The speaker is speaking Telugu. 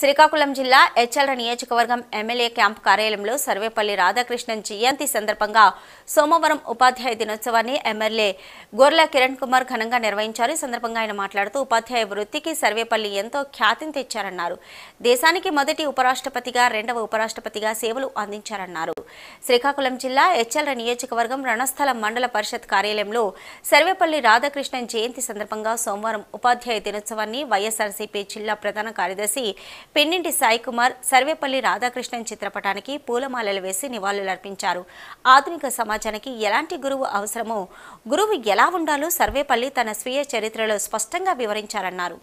శ్రీకాకుళం జిల్లా హెచ్ఎల్ర నియోజకవర్గం ఎమ్మెల్యే క్యాంప్ కార్యాలయంలో సర్వేపల్లి రాధాకృష్ణన్ జయంతి సందర్భంగా సోమవారం ఉపాధ్యాయ దినోత్సవాన్ని ఎమ్మెల్యే గోర్ల కిరణ్ కుమార్ ఘనంగా నిర్వహించారు ఈ సందర్భంగా ఆయన మాట్లాడుతూ ఉపాధ్యాయ వృత్తికి సర్వేపల్లి ఎంతో ఖ్యాతిని తెచ్చారన్నారు దేశానికి మొదటి ఉపరాష్ట్రపతిగా రెండవ ఉపరాష్ట్రపతిగా సేవలు అందించారన్నారు శ్రీకాకుళం జిల్లా హెచ్ఎల్ర నియోజకవర్గం రణస్థలం మండల పరిషత్ కార్యాలయంలో సర్వేపల్లి రాధాకృష్ణన్ జయంతి సందర్భంగా సోమవారం ఉపాధ్యాయ దినోత్సవాన్ని వైఎస్ఆర్సీపీ జిల్లా ప్రధాన కార్యదర్శి పెన్నింటి సాయికుమార్ సర్వేపల్లి రాధాకృష్ణన్ చిత్రపటానికి పూలమాలలు వేసి నివాళులర్పించారు ఆధునిక సమాజానికి ఎలాంటి గురువు అవసరమో గురువు ఎలా ఉండాలో సర్వేపల్లి తన స్వీయ చరిత్రలో స్పష్టంగా వివరించారన్నారు